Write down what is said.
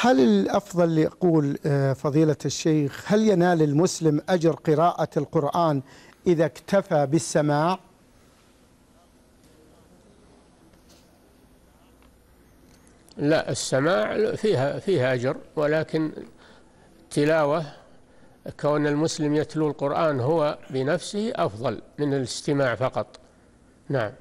هل الأفضل يقول آه، فضيلة الشيخ هل ينال المسلم أجر قراءة القرآن إذا اكتفى بالسماع لا السماع فيها فيها أجر ولكن التلاوة كون المسلم يتلو القرآن هو بنفسه أفضل من الاستماع فقط نعم